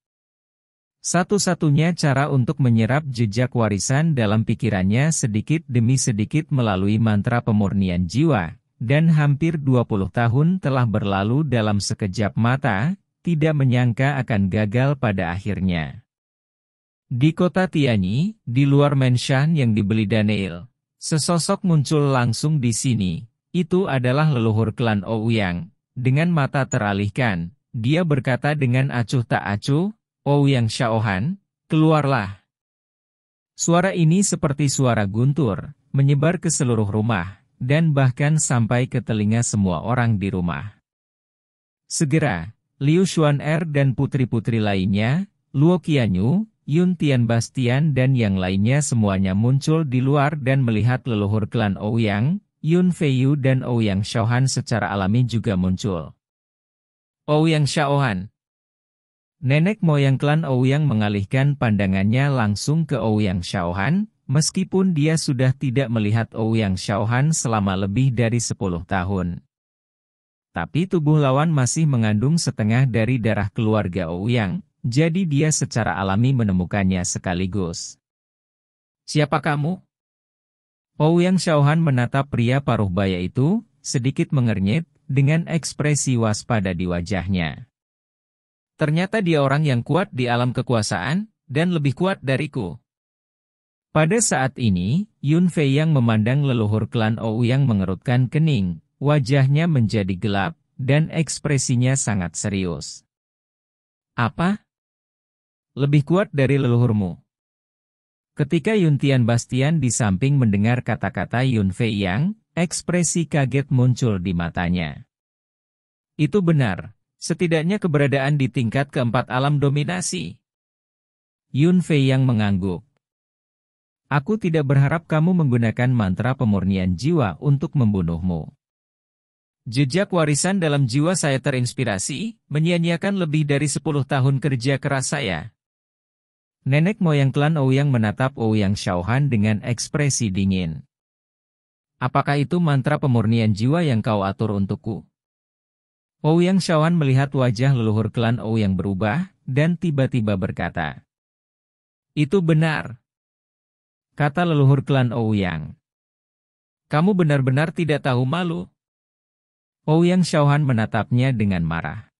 A: Satu-satunya cara untuk menyerap jejak warisan dalam pikirannya sedikit demi sedikit melalui mantra pemurnian jiwa, dan hampir 20 tahun telah berlalu dalam sekejap mata, tidak menyangka akan gagal pada akhirnya. Di kota Tianyi, di luar Menshan yang dibeli Daniel, sesosok muncul langsung di sini, itu adalah leluhur klan Ouyang, dengan mata teralihkan, dia berkata dengan acuh tak acuh, Ouyang oh Shaohan, keluarlah. Suara ini seperti suara guntur, menyebar ke seluruh rumah, dan bahkan sampai ke telinga semua orang di rumah. Segera, Liu Xuan Er dan putri-putri lainnya, Luo Qianyu, Yun Tian Bastian dan yang lainnya semuanya muncul di luar dan melihat leluhur klan Ouyang, oh Yun Feiyu dan Ouyang oh Shaohan secara alami juga muncul. Ouyang Shaohan, Nenek moyang klan Ouyang mengalihkan pandangannya langsung ke Ouyang Shaohan, meskipun dia sudah tidak melihat Ouyang Shaohan selama lebih dari 10 tahun. Tapi tubuh lawan masih mengandung setengah dari darah keluarga Ouyang, jadi dia secara alami menemukannya sekaligus. Siapa kamu? Ouyang Shaohan menatap pria paruh baya itu, sedikit mengernyit, dengan ekspresi waspada di wajahnya. Ternyata dia orang yang kuat di alam kekuasaan, dan lebih kuat dariku. Pada saat ini, Yun Fei yang memandang leluhur klan Ou yang mengerutkan kening, wajahnya menjadi gelap, dan ekspresinya sangat serius. Apa? Lebih kuat dari leluhurmu. Ketika Yun Tian Bastian di samping mendengar kata-kata Yun Fei Yang, ekspresi kaget muncul di matanya. Itu benar, setidaknya keberadaan di tingkat keempat alam dominasi. Yun Fei yang mengangguk. Aku tidak berharap kamu menggunakan mantra pemurnian jiwa untuk membunuhmu. Jejak warisan dalam jiwa saya terinspirasi, menyanyiakan lebih dari 10 tahun kerja keras saya. Nenek moyang klan Ouyang menatap Ouyang Shaohan dengan ekspresi dingin. Apakah itu mantra pemurnian jiwa yang kau atur untukku? Ouyang Shawan melihat wajah leluhur klan Ouyang berubah, dan tiba-tiba berkata, Itu benar, kata leluhur klan Ouyang. Kamu benar-benar tidak tahu malu. Ouyang Shawan menatapnya dengan marah.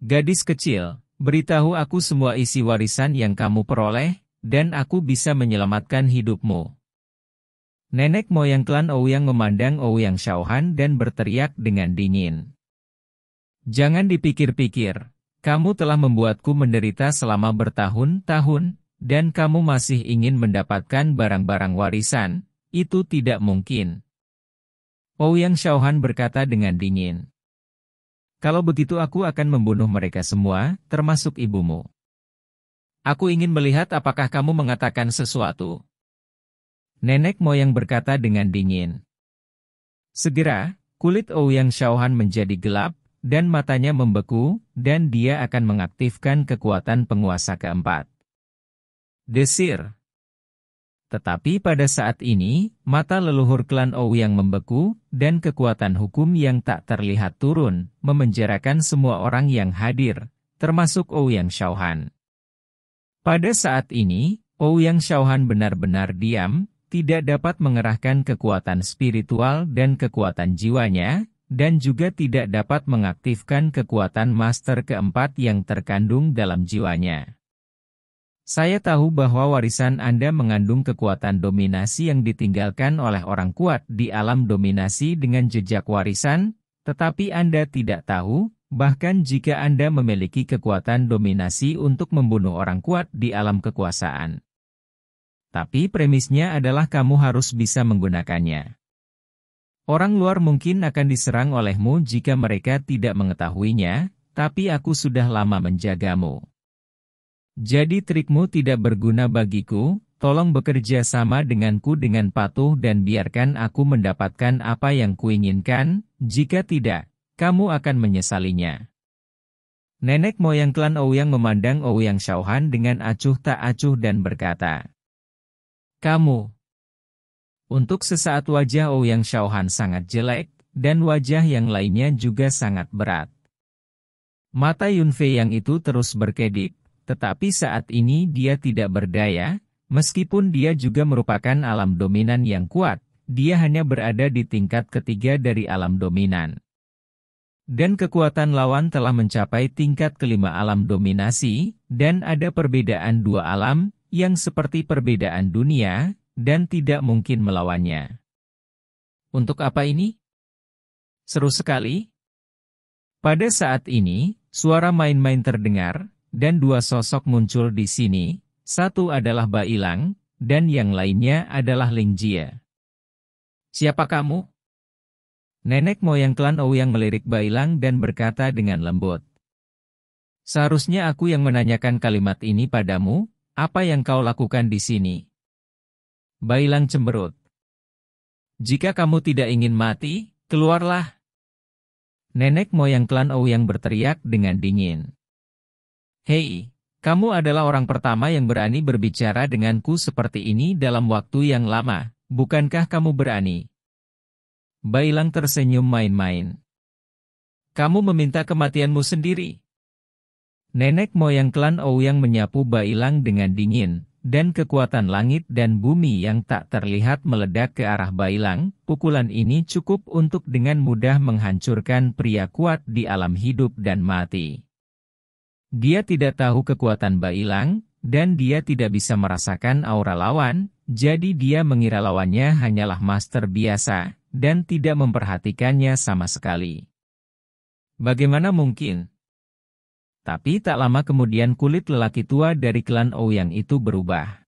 A: Gadis kecil, beritahu aku semua isi warisan yang kamu peroleh, dan aku bisa menyelamatkan hidupmu. Nenek moyang klan Ouyang memandang Ouyang Shaohan dan berteriak dengan dingin. Jangan dipikir-pikir, kamu telah membuatku menderita selama bertahun-tahun, dan kamu masih ingin mendapatkan barang-barang warisan, itu tidak mungkin. Ouyang Shaohan berkata dengan dingin. Kalau begitu aku akan membunuh mereka semua, termasuk ibumu. Aku ingin melihat apakah kamu mengatakan sesuatu. Nenek moyang berkata dengan dingin. Segera, kulit Ouyang Shaohan menjadi gelap, dan matanya membeku, dan dia akan mengaktifkan kekuatan penguasa keempat. Desir Tetapi pada saat ini, mata leluhur klan Ou yang membeku, dan kekuatan hukum yang tak terlihat turun, memenjarakan semua orang yang hadir, termasuk Ou yang Shauhan. Pada saat ini, Ou Yang Shauhan benar-benar diam, tidak dapat mengerahkan kekuatan spiritual dan kekuatan jiwanya, dan juga tidak dapat mengaktifkan kekuatan master keempat yang terkandung dalam jiwanya. Saya tahu bahwa warisan Anda mengandung kekuatan dominasi yang ditinggalkan oleh orang kuat di alam dominasi dengan jejak warisan, tetapi Anda tidak tahu, bahkan jika Anda memiliki kekuatan dominasi untuk membunuh orang kuat di alam kekuasaan. Tapi premisnya adalah kamu harus bisa menggunakannya. Orang luar mungkin akan diserang olehmu jika mereka tidak mengetahuinya, tapi aku sudah lama menjagamu. Jadi trikmu tidak berguna bagiku, tolong bekerja sama denganku dengan patuh dan biarkan aku mendapatkan apa yang kuinginkan, jika tidak, kamu akan menyesalinya. Nenek moyang klan Ouyang memandang Ouyang Shaohan dengan acuh tak acuh dan berkata, Kamu, untuk sesaat wajah Ouyang Shaohan sangat jelek, dan wajah yang lainnya juga sangat berat. Mata Yunfei yang itu terus berkedip, tetapi saat ini dia tidak berdaya, meskipun dia juga merupakan alam dominan yang kuat, dia hanya berada di tingkat ketiga dari alam dominan. Dan kekuatan lawan telah mencapai tingkat kelima alam dominasi, dan ada perbedaan dua alam, yang seperti perbedaan dunia, dan tidak mungkin melawannya. Untuk apa ini? Seru sekali. Pada saat ini, suara main-main terdengar, dan dua sosok muncul di sini, satu adalah Ba Ilang, dan yang lainnya adalah Ling Jia. Siapa kamu? Nenek moyang klan Ouyang melirik Ba Ilang dan berkata dengan lembut. Seharusnya aku yang menanyakan kalimat ini padamu, apa yang kau lakukan di sini? Bailang cemberut. Jika kamu tidak ingin mati, keluarlah. Nenek moyang klan yang berteriak dengan dingin. Hei, kamu adalah orang pertama yang berani berbicara denganku seperti ini dalam waktu yang lama, bukankah kamu berani? Bailang tersenyum main-main. Kamu meminta kematianmu sendiri. Nenek moyang klan Ouyang menyapu Bailang dengan dingin, dan kekuatan langit dan bumi yang tak terlihat meledak ke arah Bailang, pukulan ini cukup untuk dengan mudah menghancurkan pria kuat di alam hidup dan mati. Dia tidak tahu kekuatan Bailang, dan dia tidak bisa merasakan aura lawan, jadi dia mengira lawannya hanyalah master biasa, dan tidak memperhatikannya sama sekali. Bagaimana mungkin? Tapi tak lama kemudian kulit lelaki tua dari klan Ouyang itu berubah.